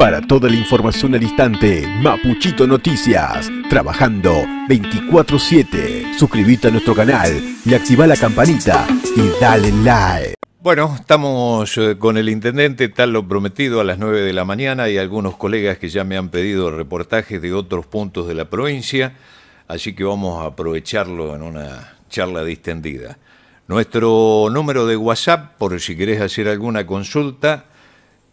Para toda la información al instante, Mapuchito Noticias, trabajando 24-7. Suscribite a nuestro canal y activa la campanita y dale like. Bueno, estamos eh, con el intendente, tal lo prometido, a las 9 de la mañana. y algunos colegas que ya me han pedido reportajes de otros puntos de la provincia, así que vamos a aprovecharlo en una charla distendida. Nuestro número de WhatsApp, por si querés hacer alguna consulta,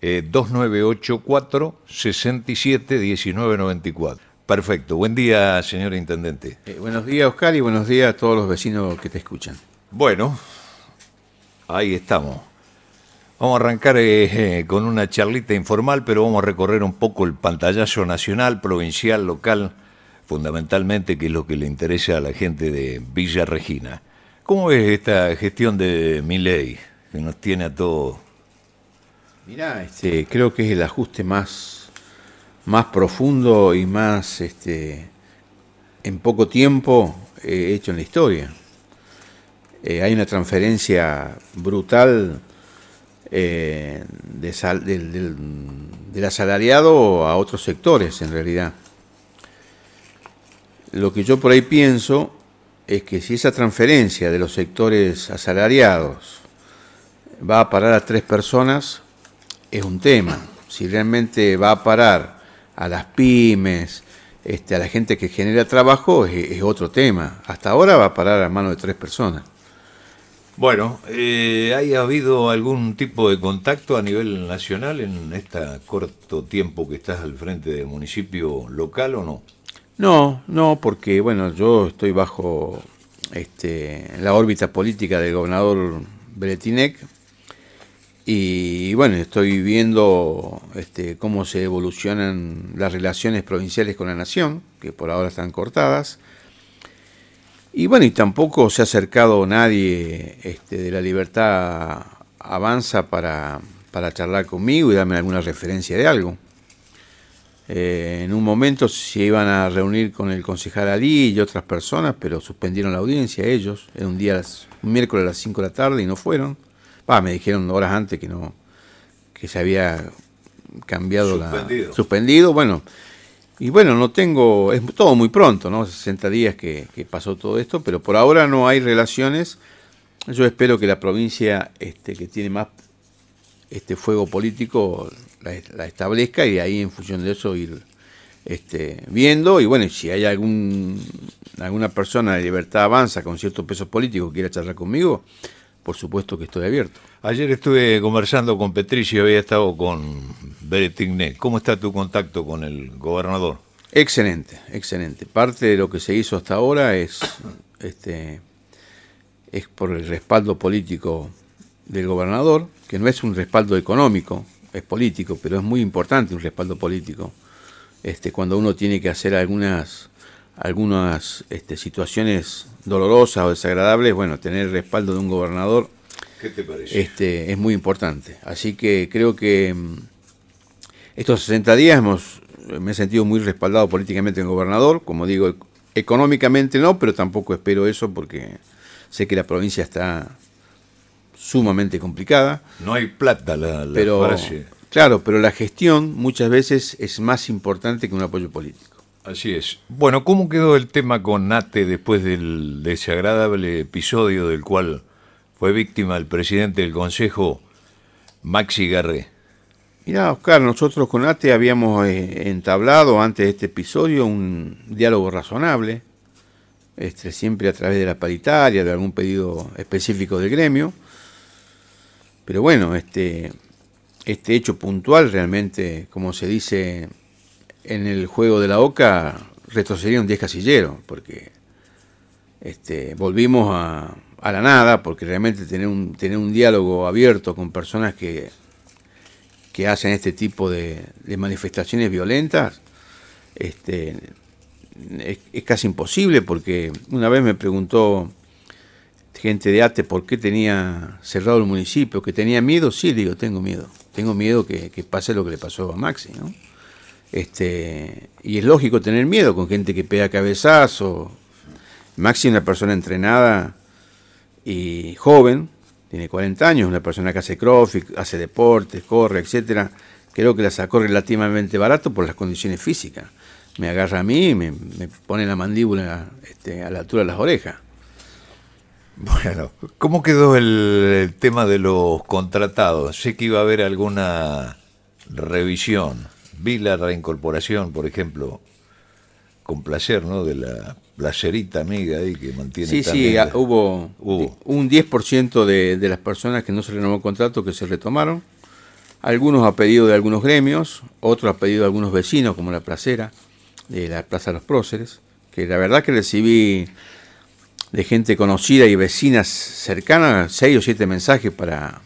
eh, 2984 671994 Perfecto. Buen día, señor intendente. Eh, buenos días, Oscar, y buenos días a todos los vecinos que te escuchan. Bueno, ahí estamos. Vamos a arrancar eh, eh, con una charlita informal, pero vamos a recorrer un poco el pantallazo nacional, provincial, local, fundamentalmente, que es lo que le interesa a la gente de Villa Regina. ¿Cómo es esta gestión de mi que nos tiene a todos Mirá, este, creo que es el ajuste más, más profundo y más este, en poco tiempo eh, hecho en la historia. Eh, hay una transferencia brutal eh, del asalariado a otros sectores en realidad. Lo que yo por ahí pienso es que si esa transferencia de los sectores asalariados va a parar a tres personas, es un tema. Si realmente va a parar a las pymes, este, a la gente que genera trabajo, es, otro tema. Hasta ahora va a parar a mano de tres personas. Bueno, eh, ¿hay habido algún tipo de contacto a nivel nacional en este corto tiempo que estás al frente del municipio local o no? No, no, porque bueno, yo estoy bajo este, la órbita política del gobernador Bretinec, y bueno, estoy viendo este, cómo se evolucionan las relaciones provinciales con la nación, que por ahora están cortadas. Y bueno, y tampoco se ha acercado nadie este, de la libertad avanza para, charlar conmigo y darme alguna referencia de algo. Eh, en un momento se iban a reunir con el concejal Ali y otras personas, pero suspendieron la audiencia ellos. Era un día, un miércoles a las 5 de la tarde y no fueron me dijeron horas antes que no que se había cambiado la suspendido bueno y bueno no tengo es todo muy pronto no 60 días que, pasó todo esto pero por ahora no hay relaciones yo espero que la provincia este, que tiene más este fuego político la, establezca y ahí en función de eso ir este, viendo y bueno si hay algún alguna persona de libertad avanza con cierto peso político que quiera charlar conmigo por supuesto que estoy abierto. Ayer estuve conversando con Petricio y había estado con Beretigné. ¿Cómo está tu contacto con el gobernador? Excelente, excelente. Parte de lo que se hizo hasta ahora es, este, es por el respaldo político del gobernador, que no es un respaldo económico, es político, pero es muy importante un respaldo político. Este, cuando uno tiene que hacer algunas algunas este, situaciones dolorosas o desagradables, bueno, tener el respaldo de un gobernador Este, es muy importante. Así que creo que mm, estos 60 días me he sentido muy respaldado políticamente en gobernador, como digo, económicamente no, pero tampoco espero eso porque sé que la provincia está sumamente complicada. No hay plata, la, la pero, Claro, pero la gestión muchas veces es más importante que un apoyo político. Así es. Bueno, ¿cómo quedó el tema con Nate después del desagradable episodio del cual fue víctima el presidente del Consejo, Maxi Garré? Mira, Oscar, nosotros con Nate habíamos eh, entablado antes de este episodio un diálogo razonable, este, siempre a través de la paritaria, de algún pedido específico del gremio. Pero bueno, este, este hecho puntual realmente, como se dice en el juego de la OCA retrocedieron 10 casillero porque este, volvimos a, la nada, porque realmente tener un, diálogo abierto con personas que, que hacen este tipo de, manifestaciones violentas este, es, casi imposible, porque una vez me preguntó gente de ATE por qué tenía cerrado el municipio, que tenía miedo, sí, digo, tengo miedo, tengo miedo que, que pase lo que le pasó a Maxi, ¿no? Este, y es lógico tener miedo con gente que pega cabezazo. Maxi es una persona entrenada y joven, tiene 40 años, una persona que hace crossfit, hace deportes, corre, etcétera. Creo que la sacó relativamente barato por las condiciones físicas. Me agarra a mí me, pone la mandíbula este, a la altura de las orejas. Bueno, ¿cómo quedó el tema de los contratados? Sé que iba a haber alguna revisión. Vi la reincorporación, por ejemplo, con placer, ¿no? De la placerita amiga ahí que mantiene. Sí, sí, ah, hubo, un 10% de, de las personas que no se renovó el contrato que se retomaron. Algunos a pedido de algunos gremios, otros a pedido de algunos vecinos, como la placera de la Plaza de los Próceres, que la verdad que recibí de gente conocida y vecinas cercanas seis o siete mensajes para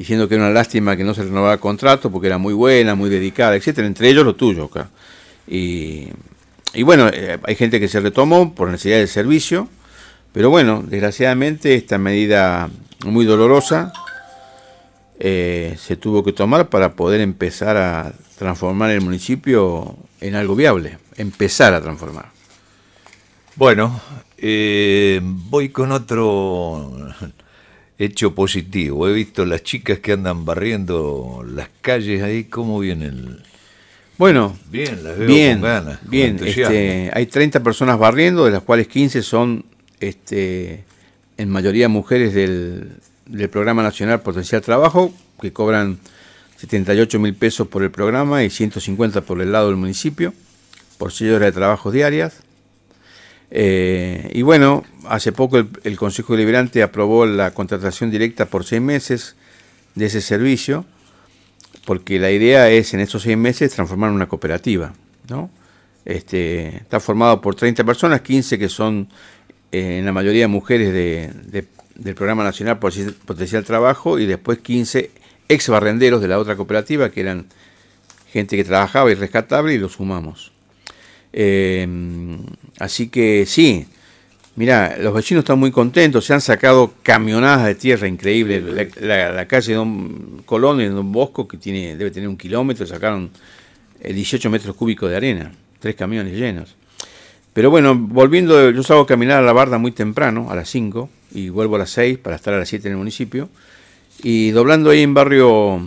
diciendo que era una lástima que no se renovara el contrato porque era muy buena, muy dedicada, etc. entre ellos lo tuyo acá. Y, bueno, eh, hay gente que se retomó por necesidad del servicio, pero bueno, desgraciadamente esta medida muy dolorosa eh, se tuvo que tomar para poder empezar a transformar el municipio en algo viable, empezar a transformar. Bueno, eh, voy con otro hecho positivo. He visto las chicas que andan barriendo las calles ahí, ¿cómo vienen? Bueno, bien, las veo con ganas, bien. Este, hay 30 personas barriendo, de las cuales 15 son este, en mayoría mujeres del, del Programa Nacional Potencial Trabajo, que cobran 78 mil pesos por el programa y 150 por el lado del municipio, por 6 horas de trabajo diarias. Eh, y bueno, hace poco el, Consejo Deliberante aprobó la contratación directa por seis meses de ese servicio, porque la idea es en esos seis meses transformar una cooperativa. ¿no? Este, está formado por 30 personas, 15 que son eh, en la mayoría mujeres del Programa Nacional Potencial Trabajo y después 15 ex barrenderos de la otra cooperativa que eran gente que trabajaba y rescatable y los sumamos. Em, así que sí, mira, los vecinos están muy contentos, se han sacado camionadas de tierra increíble. La, la, de calle Don Colón en Don Bosco, que tiene, debe tener un kilómetro, sacaron 18 eh, metros cúbicos de arena, tres camiones llenos. Pero bueno, volviendo, yo salgo a caminar a la barda muy temprano, a las 5, y vuelvo a las 6 para estar a las 7 en el municipio. Y doblando ahí en barrio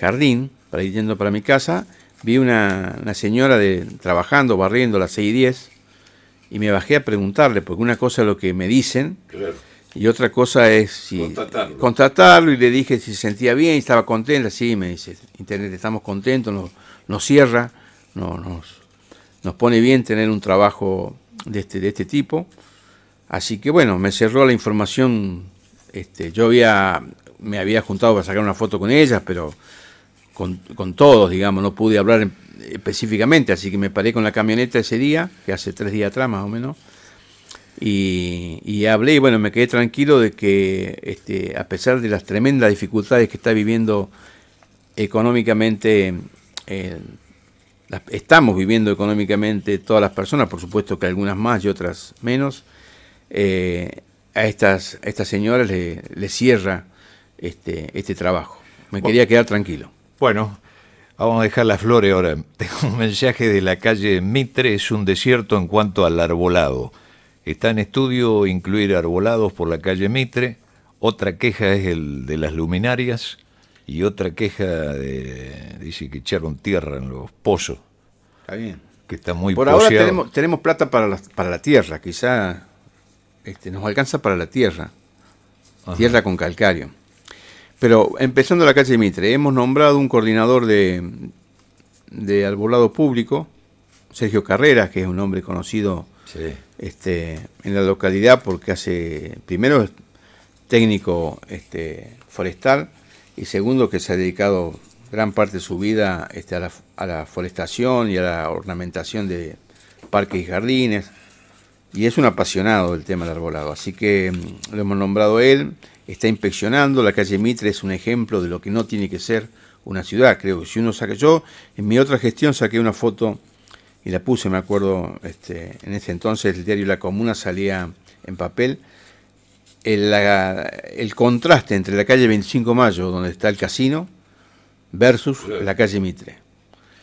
Jardín, para ir yendo para mi casa, vi una, señora de, trabajando, barriendo las 6 y 10, y me bajé a preguntarle, porque una cosa es lo que me dicen, y otra cosa es si, contratarlo. y le dije si se sentía bien, estaba contenta, así me dice, Internet, estamos contentos, nos, cierra, no, nos, nos pone bien tener un trabajo de este, de este tipo. Así que bueno, me cerró la información. Este, yo había, me había juntado para sacar una foto con ella, pero con, todos, digamos, no pude hablar específicamente, así que me paré con la camioneta ese día, que hace tres días atrás más o menos, y, hablé y bueno, me quedé tranquilo de que este, a pesar de las tremendas dificultades que está viviendo económicamente, eh, estamos viviendo económicamente todas las personas, por supuesto que algunas más y otras menos, eh, a, estas, estas señoras le, cierra este, este trabajo. Me quería quedar tranquilo. Bueno, vamos a dejar las flores ahora. Tengo un mensaje de la calle Mitre, es un desierto en cuanto al arbolado. Está en estudio incluir arbolados por la calle Mitre. Otra queja es el de las luminarias y otra queja de, dice que echaron tierra en los pozos. Está bien. Que está muy Por ahora tenemos, tenemos plata para la, para la tierra, quizá este, nos alcanza para la tierra. Tierra con calcario. Pero empezando la calle Mitre, hemos nombrado un coordinador de, de arbolado público, Sergio Carreras, que es un hombre conocido este, en la localidad porque hace, primero es técnico este, forestal y segundo que se ha dedicado gran parte de su vida este, a, la, a, la, forestación y a la ornamentación de parques y jardines. Y es un apasionado del tema del arbolado, así que mm, lo hemos nombrado él está inspeccionando. La calle Mitre es un ejemplo de lo que no tiene que ser una ciudad, creo. que Si uno saca, yo en mi otra gestión saqué una foto y la puse, me acuerdo, este, en ese entonces el diario La Comuna salía en papel. El, contraste entre la calle 25 Mayo, donde está el casino, versus la calle Mitre.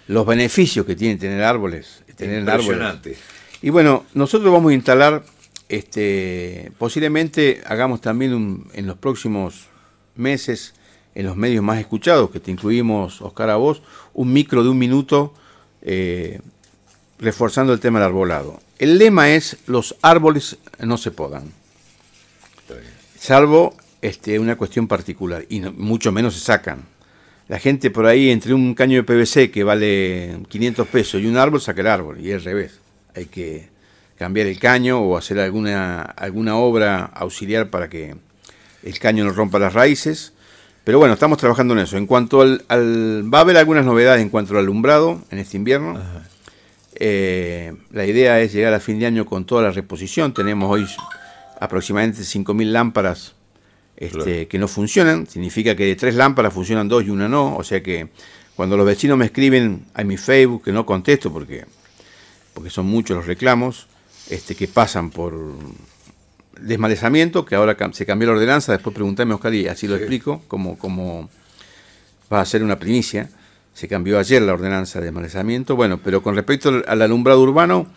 Los beneficios que tiene tener árboles, tener árboles. Y bueno, nosotros vamos a instalar este, posiblemente hagamos también en los próximos meses, en los medios más escuchados, que te incluimos, Oscar, a vos, un micro de un minuto eh, reforzando el tema del arbolado. El lema es, los árboles no se podan, salvo este, una cuestión particular, y mucho menos se sacan. La gente por ahí, entre un caño de PVC que vale 500 pesos y un árbol, saca el árbol, y al revés. Hay que cambiar el caño o hacer alguna, alguna obra auxiliar para que el caño no rompa las raíces. Pero bueno, estamos trabajando en eso. En cuanto al, va a haber algunas novedades en cuanto al alumbrado en este invierno. Eh, la idea es llegar a fin de año con toda la reposición. Tenemos hoy aproximadamente 5.000 lámparas este, que no funcionan. Significa que de tres lámparas funcionan dos y una no. O sea que cuando los vecinos me escriben a mi Facebook, que no contesto porque, porque son muchos los reclamos, este, que pasan por desmalezamiento, que ahora se cambió la ordenanza, después preguntame Oscar y así lo explico, como, va a ser una primicia, se cambió ayer la ordenanza de desmalezamiento, bueno, pero con respecto al alumbrado urbano,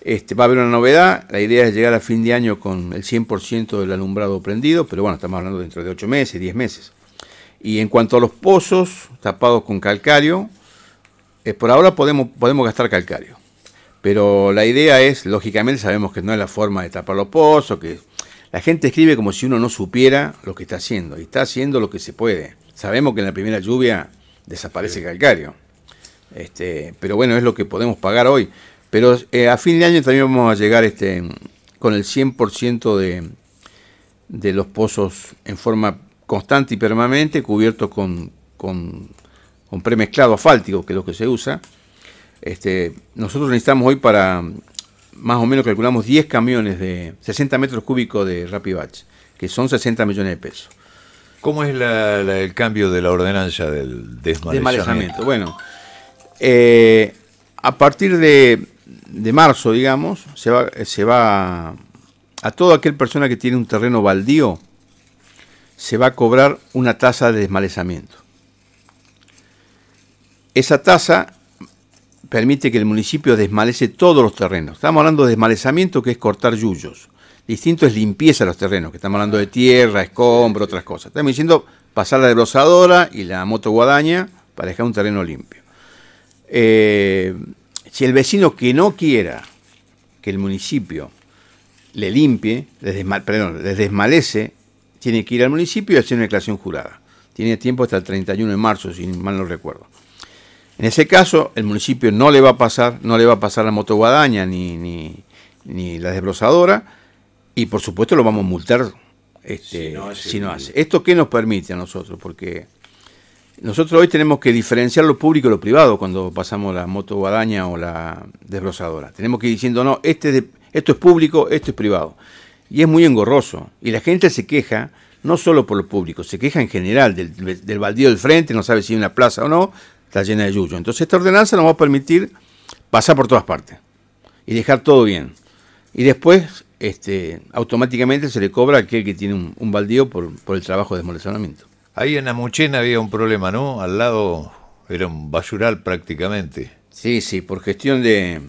este, va a haber una novedad, la idea es llegar a fin de año con el 100% del alumbrado prendido, pero bueno, estamos hablando dentro de 8 meses, 10 meses. Y en cuanto a los pozos tapados con calcario, eh, por ahora podemos, podemos gastar calcario pero la idea es, lógicamente sabemos que no es la forma de tapar los pozos, que la gente escribe como si uno no supiera lo que está haciendo, y está haciendo lo que se puede. Sabemos que en la primera lluvia desaparece calcario. Este, pero bueno, es lo que podemos pagar hoy. Pero eh, a fin de año también vamos a llegar este, con el 100% de, de los pozos en forma constante y permanente, cubiertos con, con premezclado asfáltico, que es lo que se usa. Este, nosotros necesitamos hoy para, más o menos calculamos 10 camiones de 60 metros cúbicos de Rapibatch, que son 60 millones de pesos. ¿Cómo es el cambio de la ordenanza del desmalezamiento? Bueno, eh, a partir de, marzo, digamos, se va, a, a toda aquel persona que tiene un terreno baldío, se va a cobrar una tasa de desmalezamiento. Esa tasa permite que el municipio desmalece todos los terrenos. Estamos hablando de desmalezamiento, que es cortar yuyos. Distinto es limpieza de los terrenos, que estamos hablando de tierra, escombro, otras cosas. Estamos diciendo pasar la desbrozadora y la moto guadaña para dejar un terreno limpio. Eh, si el vecino que no quiera que el municipio le limpie, le les desmalece, tiene que ir al municipio y hacer una declaración jurada. Tiene tiempo hasta el 31 de marzo, si mal no recuerdo. En ese caso, el municipio no le va a pasar, no le va a pasar la motoguadaña ni, ni, la desbrozadora, y por supuesto lo vamos a multar este, si no hace. ¿Esto qué nos permite a nosotros? Porque nosotros hoy tenemos que diferenciar lo público y lo privado cuando pasamos la moto o la desbrozadora. Tenemos que ir diciendo, no, este esto es público, esto es privado. Y es muy engorroso. Y la gente se queja, no solo por lo público, se queja en general del, del baldío del frente, no sabe si hay una plaza o no, está llena de yuyo. Entonces esta ordenanza nos va a permitir pasar por todas partes y dejar todo bien. Y después este, automáticamente se le cobra a aquel que tiene un, baldío por, el trabajo de desmolecionamiento Ahí en Amuchena había un problema, ¿no? Al lado era un basural prácticamente. Sí, sí, por gestión de...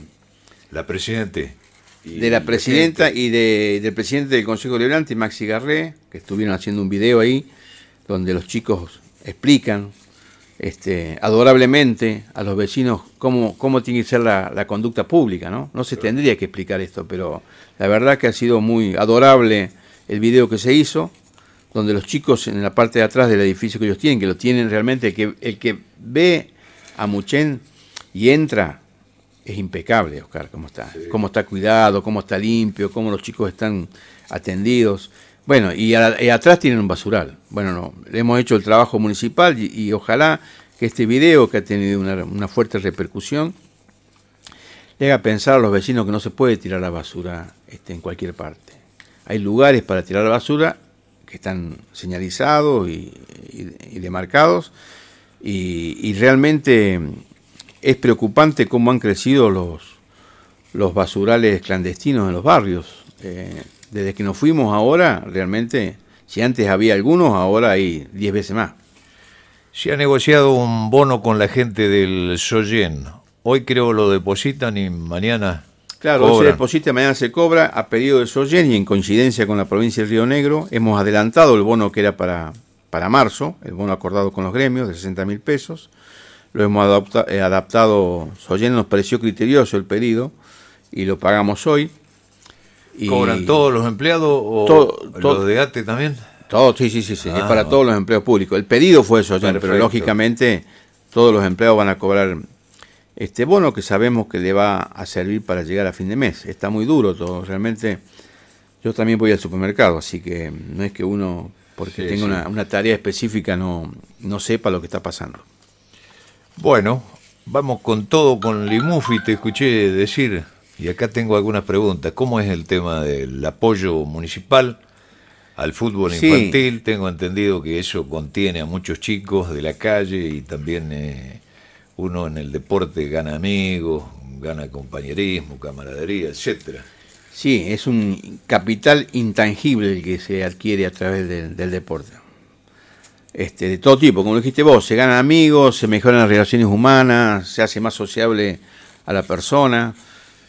La presidente. de la presidenta y del presidente del Consejo Liberante, Maxi Garré, que estuvieron haciendo un video ahí, donde los chicos explican este, adorablemente a los vecinos cómo, tiene que ser la, conducta pública, ¿no? No se tendría que explicar esto, pero la verdad que ha sido muy adorable el video que se hizo, donde los chicos en la parte de atrás del edificio que ellos tienen, que lo tienen realmente, el que, el que ve a Muchen y entra, es impecable, Oscar, cómo está, cómo está cuidado, cómo está limpio, cómo los chicos están atendidos. Bueno, y, atrás tienen un basural. Bueno, no, hemos hecho el trabajo municipal y, ojalá que este video, que ha tenido una, fuerte repercusión, le haga pensar a los vecinos que no se puede tirar la basura este, en cualquier parte. Hay lugares para tirar la basura que están señalizados y, demarcados y realmente es preocupante cómo han crecido los, los basurales clandestinos en los barrios. Eh, desde que nos fuimos ahora, realmente, si antes había algunos, ahora hay 10 veces más. Se ha negociado un bono con la gente del Soyen. Hoy creo lo depositan y mañana. Claro, hoy se deposita, mañana se cobra a pedido del Soyen y en coincidencia con la provincia del Río Negro. Hemos adelantado el bono que era para, para marzo, el bono acordado con los gremios de 60 mil pesos. Lo hemos eh, adaptado, Soyen nos pareció criterioso el pedido y lo pagamos hoy. ¿Cobran todos los empleados o los de ATE también? Todo, sí, sí, sí, sí. es ah, para todos los empleos públicos. El pedido fue eso, pero lógicamente todos los empleados van a cobrar este bono que sabemos que le va a servir para llegar a fin de mes. Está muy duro todo, realmente. Yo también voy al supermercado, así que no es que uno, porque tenga Una, tarea específica, no, no sepa lo que está pasando. Bueno, vamos con todo, con Limufi, te escuché decir. Y acá tengo algunas preguntas. ¿Cómo es el tema del apoyo municipal al fútbol infantil? Tengo entendido que eso contiene a muchos chicos de la calle y también eh, uno en el deporte gana amigos, gana compañerismo, camaradería, etcétera. Sí, es un capital intangible el que se adquiere a través del, deporte. Este, de todo tipo, como dijiste vos, se ganan amigos, se mejoran las relaciones humanas, se hace más sociable a la persona.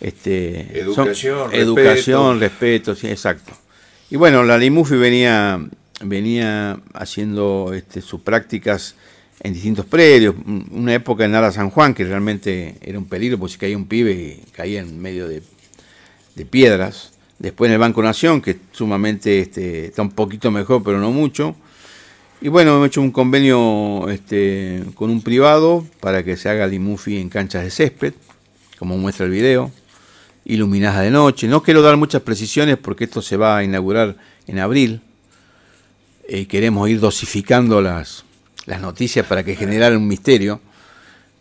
Este, educación, respeto. sí, exacto. Y bueno, la Limufi venía, venía haciendo este, sus prácticas en distintos predios, una época en Ara San Juan que realmente era un peligro, porque si caía un pibe y caía en medio de, piedras. Después en el Banco Nación, que sumamente este, está un poquito mejor, pero no mucho. Y bueno, hemos hecho un convenio con un privado para que se haga Limufi en canchas de césped, como muestra el video iluminada de noche. No quiero dar muchas precisiones porque esto se va a inaugurar en abril. Eh, queremos ir dosificando las, las noticias para que generar un misterio.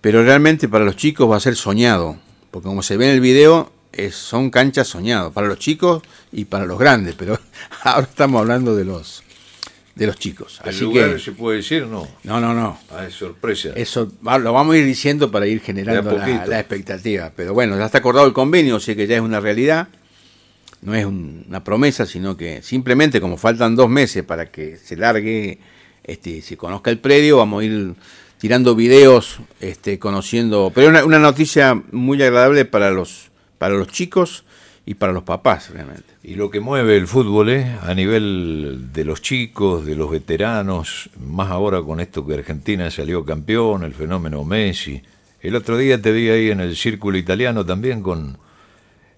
Pero realmente para los chicos va a ser soñado. Porque como se ve en el video, es, son canchas soñadas. Para los chicos y para los grandes. Pero ahora estamos hablando de los, de los chicos. lugar se puede decir no? No, no, no. Ah, sorpresa. Eso lo vamos a ir diciendo para ir generando la, la, expectativa. Pero bueno, ya está acordado el convenio, sé que ya es una realidad. No es una promesa, sino que simplemente como faltan dos meses para que se largue, este, se conozca el predio, vamos a ir tirando videos, este, conociendo. Pero una, una noticia muy agradable para los, para los chicos y para los papás realmente. Y lo que mueve el fútbol a nivel de los chicos, de los veteranos, más ahora con esto que Argentina salió campeón, el fenómeno Messi. El otro día te vi ahí en el círculo italiano también con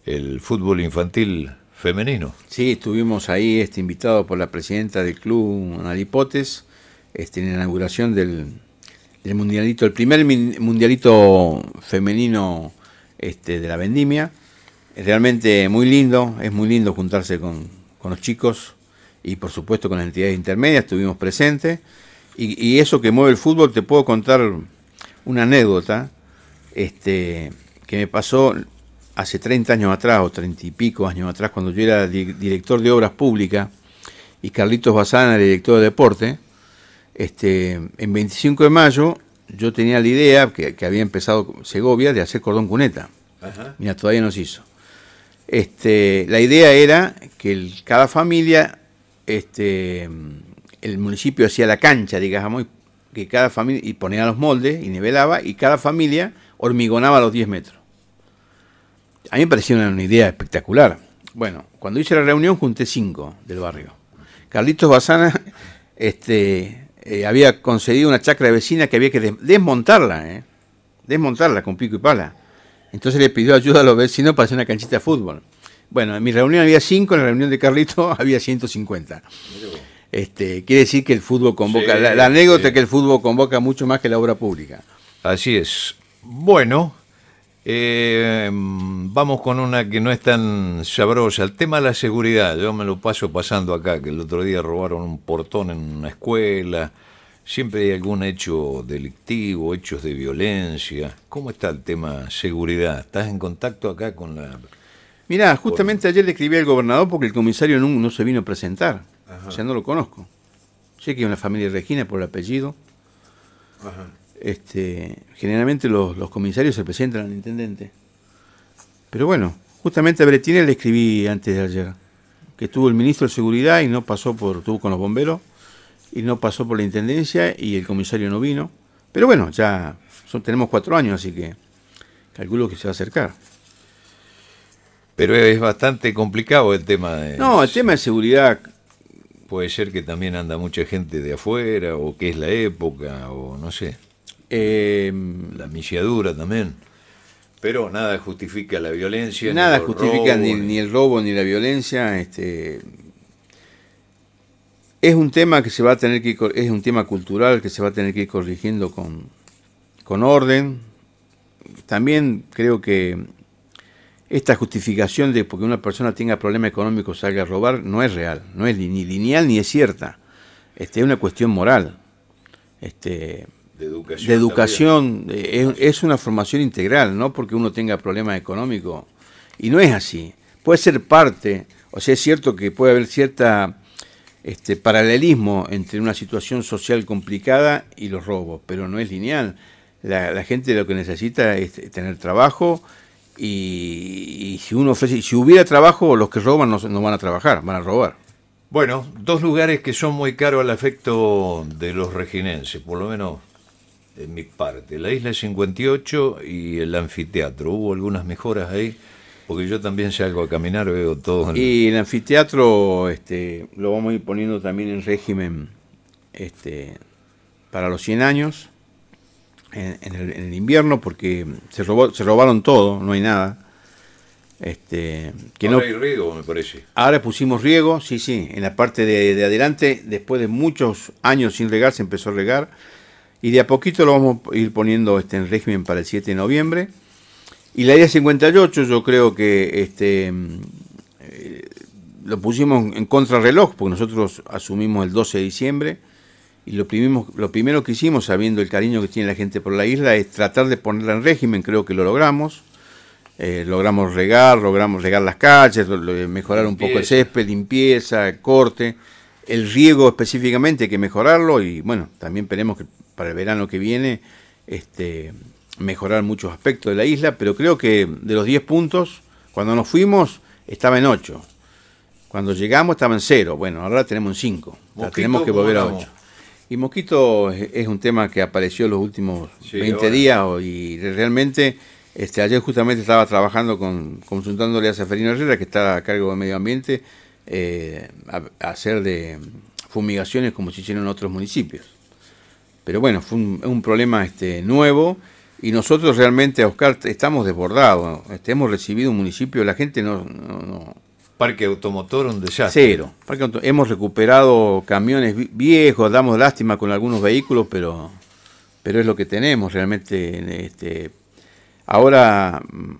el fútbol infantil femenino. Sí, estuvimos ahí este, invitados por la presidenta del club, Analipotes, este, en la inauguración del, mundialito, el primer mundialito femenino este, de la vendimia realmente muy lindo, es muy lindo juntarse con, los chicos y por supuesto con las entidades intermedias, estuvimos presentes. Y, eso que mueve el fútbol, te puedo contar una anécdota este, que me pasó hace 30 años atrás, o 30 y pico años atrás, cuando yo era director de Obras Públicas y Carlitos Basana era director de Deporte. Este, en 25 de mayo yo tenía la idea, que, que había empezado Segovia, de hacer cordón cuneta. Mira, todavía no se hizo. Este, la idea era que cada familia, este, el municipio hacía la cancha, digamos, y que cada familia, y ponía los moldes y nivelaba, y cada familia hormigonaba los 10 metros. A mí me parecía una, idea espectacular. Bueno, cuando hice la reunión junté cinco del barrio. Carlitos Bazana este, eh, había concedido una chacra de vecina que había que desmontarla, ¿eh? desmontarla con pico y pala. Entonces le pidió ayuda a los vecinos para hacer una canchita de fútbol. Bueno, en mi reunión había cinco, en la reunión de Carlito había 150. Este, quiere decir que el fútbol convoca, la, anécdota es que el fútbol convoca mucho más que la obra pública. Así es. Bueno, eh, vamos con una que no es tan sabrosa. El tema de la seguridad, yo me lo paso pasando acá, que el otro día robaron un portón en una escuela. Siempre hay algún hecho delictivo, hechos de violencia. ¿Cómo está el tema seguridad? ¿Estás en contacto acá con la...? Mirá, justamente ayer le escribí al gobernador porque el comisario no, se vino a presentar. O sea, no lo conozco. Sé que es una familia Regina por el apellido. Este, generalmente los, comisarios se presentan al intendente. Pero bueno, justamente a Bretina le escribí antes de ayer. Que estuvo el ministro de Seguridad y no pasó por... estuvo con los bomberos y no pasó por la intendencia y el comisario no vino. Pero bueno, ya tenemos cuatro años, así que calculo que se va a acercar. Pero es bastante complicado el tema de... No, el tema de seguridad... Puede ser que también anda mucha gente de afuera, o que es la época, o no sé. Em, la misiadura también. Pero nada justifica la violencia. Nada justifica ni, ni, el robo ni la violencia. Este, es un tema que se va a tener que es un tema cultural que se va a tener que ir corrigiendo con, orden. También creo que esta justificación de porque una persona tenga problemas económicos salga a robar no es real, no es ni lineal ni es cierta. Este, es una cuestión moral. Este, de educación. De educación eh, es, es, una formación integral, no porque uno tenga problemas económicos. Y no es así. Puede ser parte, o sea, es cierto que puede haber cierta este, paralelismo entre una situación social complicada y los robos, pero no es lineal. La, gente lo que necesita es tener trabajo y, si uno si hubiera trabajo, los que roban no, van a trabajar, van a robar. Bueno, dos lugares que son muy caros al afecto de los reginenses, por lo menos en mi parte. La isla 58 y el anfiteatro. Hubo algunas mejoras ahí. Porque yo también salgo a caminar, veo todo. Y el anfiteatro este, lo vamos a ir poniendo también en régimen este, para los 100 años, en, el, invierno, porque se, robaron todo, no hay nada. Este, ahora no, hay riego, me parece. Ahora pusimos riego, sí, sí, en la parte de, adelante, después de muchos años sin regar, se empezó a regar. Y de a poquito lo vamos a ir poniendo en régimen para el 7 de noviembre. Y la idea 58 yo creo que este, mm, eh, lo pusimos en contrarreloj, porque nosotros asumimos el 12 de diciembre y lo, lo primero que hicimos, sabiendo el cariño que tiene la gente por la isla, es tratar de ponerla en régimen, creo que lo logramos. Eh, logramos regar, logramos regar las calles, mejorar un poco el césped, limpieza, corte, el riego específicamente hay que mejorarlo y bueno, también esperemos que para el verano que viene este, mejorar muchos aspectos de la isla, pero creo que de los 10 puntos, cuando nos fuimos estaba en 8. Cuando llegamos estaba en 0. Bueno, ahora tenemos en 5. tenemos que volver a 8. Y Mosquito es un tema que apareció ...en los últimos 20 días y realmente este, ayer justamente estaba trabajando con, consultándole a Seferino Herrera, que está a cargo de medio ambiente, eh, a, hacer de fumigaciones como se hicieron en otros municipios. Pero bueno, fue un, problema este, nuevo y nosotros realmente, Oscar, estamos desbordados. Este, hemos recibido un municipio, la gente no... Parque Automotor, un desastre. Cero. hemos recuperado camiones viejos, damos lástima con algunos vehículos, pero, pero es lo que tenemos realmente. Este, ahora mm,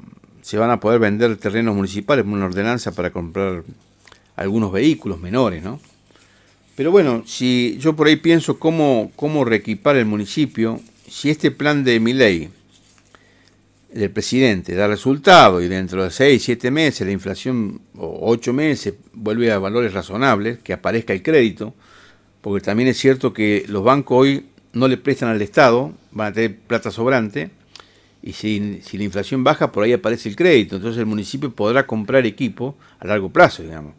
se van a poder vender terrenos municipales una ordenanza para comprar algunos vehículos menores, ¿no? Pero bueno, si yo por ahí pienso cómo, cómo reequipar el municipio, si este plan de mi ley del presidente da resultado y dentro de 6, 7 meses, la inflación o 8 meses vuelve a valores razonables, que aparezca el crédito, porque también es cierto que los bancos hoy no le prestan al Estado, van a tener plata sobrante, y si, la inflación baja, por ahí aparece el crédito, entonces el municipio podrá comprar equipo a largo plazo, digamos.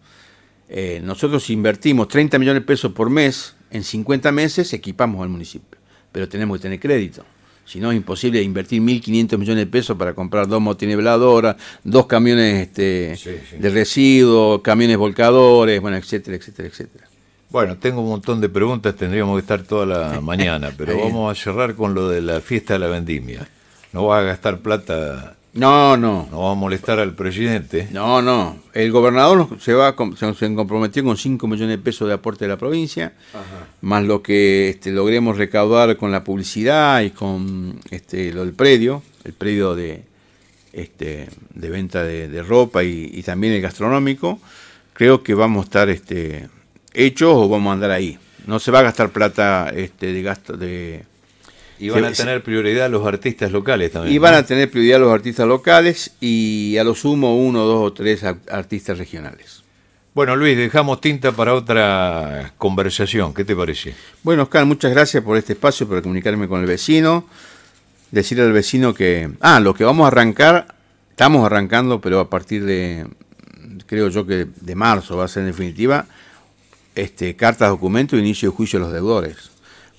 Eh, nosotros invertimos 30 millones de pesos por mes, en 50 meses equipamos al municipio pero tenemos que tener crédito. Si no, es imposible invertir 1.500 millones de pesos para comprar dos motinebladoras, dos camiones este, de residuos, camiones volcadores, bueno, etcétera, etcétera, etcétera. Bueno, tengo un montón de preguntas, tendríamos que estar toda la mañana, pero vamos a cerrar con lo de la fiesta de la vendimia. No vas a gastar plata no, no. No va a molestar al presidente. No, no. El gobernador se va se, comprometió con 5 millones de pesos de aporte de la provincia, más lo que este, logremos recaudar con la publicidad y con este, lo del predio, el predio de, este, venta de, ropa y, también el gastronómico. Creo que vamos a estar este, hechos o vamos a andar ahí. No se va a gastar plata de gasto de y van a tener prioridad los artistas locales también. Y van a tener prioridad los artistas locales y a lo sumo uno, dos o tres artistas regionales. Bueno, Luis, dejamos tinta para otra conversación. ¿Qué te parece? Bueno, Oscar, muchas gracias por este espacio, para comunicarme con el vecino. Decirle al vecino que. Ah, lo que vamos a arrancar, estamos arrancando, pero a partir de. Creo yo que de marzo va a ser en definitiva. Este, cartas, documento inicio de juicio de los deudores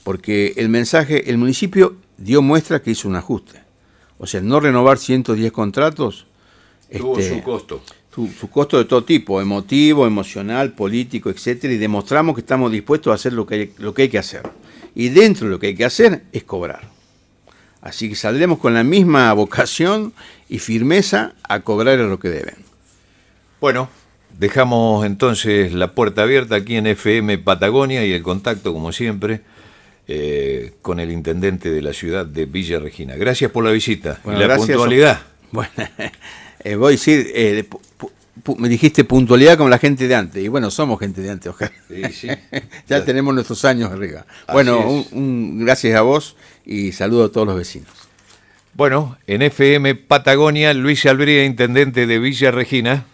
porque el mensaje, el municipio dio muestra que hizo un ajuste. O sea, no renovar 110 contratos. Tuvo este, su costo. Su, costo de todo tipo, emotivo, emocional, político, etcétera, y demostramos que estamos dispuestos a hacer lo que, hay, lo que hay que hacer. Y dentro de lo que hay que hacer es cobrar. Así que saldremos con la misma vocación y firmeza a cobrar lo que deben. Bueno, dejamos entonces la puerta abierta aquí en FM Patagonia y el contacto, como siempre, eh, con el intendente de la ciudad de Villa Regina. Gracias por la visita y la puntualidad. Bueno, eh, voy a decir, eh, me dijiste puntualidad con la gente de antes. Y bueno, somos gente de antes, Oscar. Sí, sí. ya tenemos nuestros años arriba. bueno, gracias a vos y saludo a todos los vecinos. Bueno, en FM Patagonia, Luis Albría, intendente de Villa Regina.